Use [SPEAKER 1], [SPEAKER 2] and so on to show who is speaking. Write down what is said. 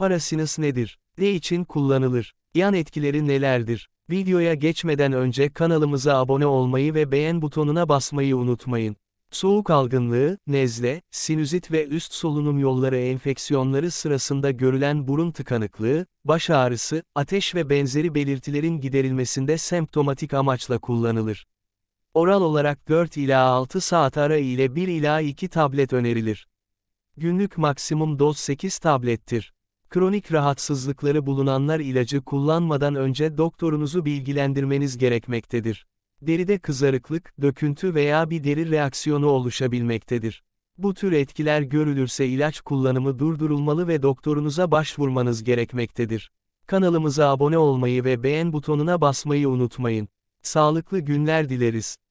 [SPEAKER 1] Parasinos nedir? Ne için kullanılır? Yan etkileri nelerdir? Videoya geçmeden önce kanalımıza abone olmayı ve beğen butonuna basmayı unutmayın. Soğuk algınlığı, nezle, sinüzit ve üst solunum yolları enfeksiyonları sırasında görülen burun tıkanıklığı, baş ağrısı, ateş ve benzeri belirtilerin giderilmesinde semptomatik amaçla kullanılır. Oral olarak 4 ila 6 saat ara ile 1 ila 2 tablet önerilir. Günlük maksimum doz 8 tablettir. Kronik rahatsızlıkları bulunanlar ilacı kullanmadan önce doktorunuzu bilgilendirmeniz gerekmektedir. Deride kızarıklık, döküntü veya bir deri reaksiyonu oluşabilmektedir. Bu tür etkiler görülürse ilaç kullanımı durdurulmalı ve doktorunuza başvurmanız gerekmektedir. Kanalımıza abone olmayı ve beğen butonuna basmayı unutmayın. Sağlıklı günler dileriz.